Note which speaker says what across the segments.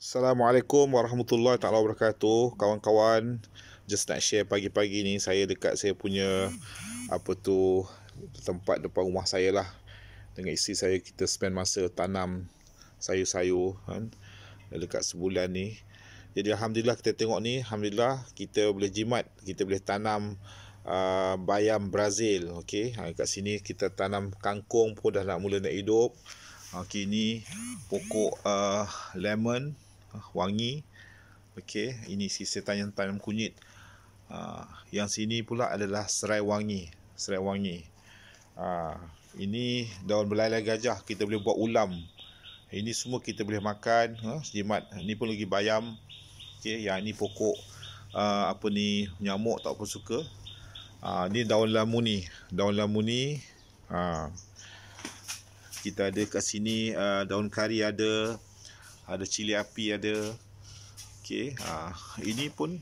Speaker 1: Assalamualaikum warahmatullahi taala wabarakatuh kawan-kawan just nak share pagi-pagi ni saya dekat saya punya apa tu tempat depan rumah saya lah dengan isteri saya kita spend masa tanam sayur-sayur kan dekat sebulan ni jadi alhamdulillah kita tengok ni alhamdulillah kita boleh jimat kita boleh tanam uh, bayam Brazil okey dekat ha, sini kita tanam kangkung pun dah nak mula nak hidup Okey ha, ni pokok uh, lemon Ah, wangi okey ini sisa tayang tayam kunyit uh, yang sini pula adalah serai wangi serai wangi uh, ini daun belalai gajah kita boleh buat ulam ini semua kita boleh makan uh, ha, jimat ini pun lagi bayam okey yang ini pokok uh, apa ni nyamuk tak apa suka uh, ini daun lamu ni daun lamu ni uh, kita ada kat sini uh, daun kari ada ada cili api ada okey ha ini pun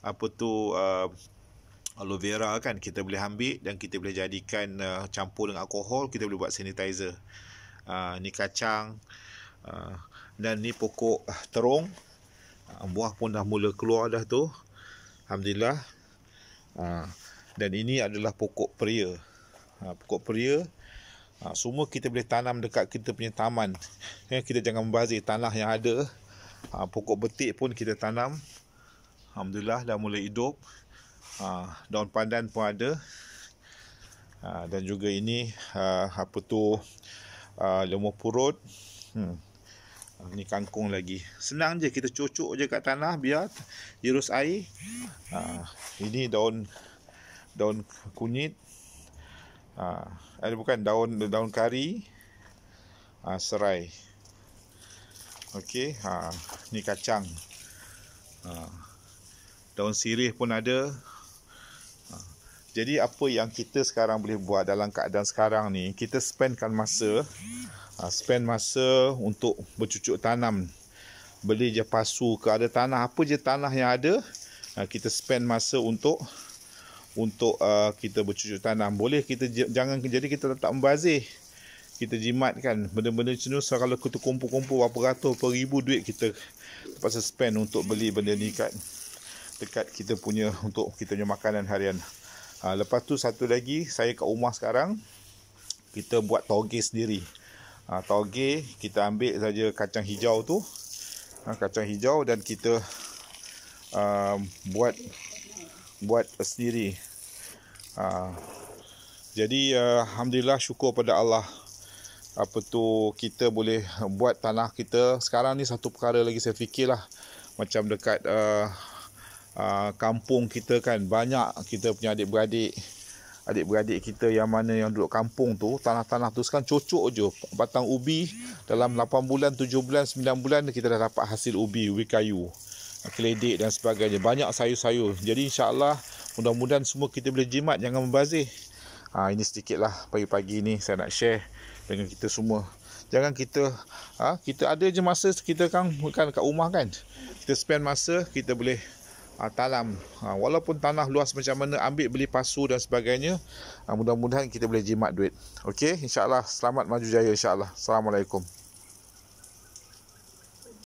Speaker 1: apa tu uh, aloe vera kan kita boleh ambil dan kita boleh jadikan uh, campur dengan alkohol kita boleh buat sanitizer uh, ni kacang uh, dan ni pokok uh, terung uh, ha, buah pun dah mula keluar dah tu alhamdulillah uh, dan ini adalah pokok peria uh, pokok peria Ha, semua kita boleh tanam dekat kita punya taman. Ya, kita jangan membazir tanah yang ada. Ha, pokok betik pun kita tanam. Alhamdulillah dah mula hidup. Ha, daun pandan pun ada. Ha, dan juga ini ha, apa tu ha, lemur purut. Hmm. Ha, ini kangkung lagi. Senang je kita cucuk je kat tanah biar irus air. Ha, ini daun daun kunyit. Ah, ha, eh, ada bukan daun daun kari ah, serai. Okey, ha ah, ni kacang. Ah, daun sirih pun ada. Ah, jadi apa yang kita sekarang boleh buat dalam keadaan sekarang ni, kita spendkan masa ah, spend masa untuk bercucuk tanam. Beli je pasu ke ada tanah apa je tanah yang ada, ah, kita spend masa untuk untuk uh, kita bercucuk tanam boleh kita jangan jadi kita letak membazir kita jimatkan benda-benda macam tu kalau kita kumpul-kumpul berapa ratus per ribu duit kita terpaksa spend untuk beli benda ni kat dekat kita punya untuk kita punya makanan harian ha, lepas tu satu lagi saya kat rumah sekarang kita buat toge sendiri ha, toge kita ambil saja kacang hijau tu ha, kacang hijau dan kita um, buat buat sendiri. Ha. Jadi uh, alhamdulillah syukur pada Allah apa tu kita boleh buat tanah kita. Sekarang ni satu perkara lagi saya fikirlah macam dekat uh, uh, kampung kita kan banyak kita punya adik-beradik adik-beradik kita yang mana yang duduk kampung tu tanah-tanah tu sekarang cocok je batang ubi dalam 8 bulan 7 bulan 9 bulan kita dah dapat hasil ubi ubi kayu keledek dan sebagainya. Banyak sayur-sayur. Jadi insyaAllah mudah-mudahan semua kita boleh jimat. Jangan membazir. Ha, ini sedikitlah pagi-pagi ni saya nak share dengan kita semua. Jangan kita, ha, kita ada je masa kita kan, kan kat rumah kan. Kita spend masa kita boleh ha, talam. Ha, walaupun tanah luas macam mana ambil beli pasu dan sebagainya. Ha, mudah-mudahan kita boleh jimat duit. Okey insyaAllah selamat maju jaya insyaAllah. Assalamualaikum.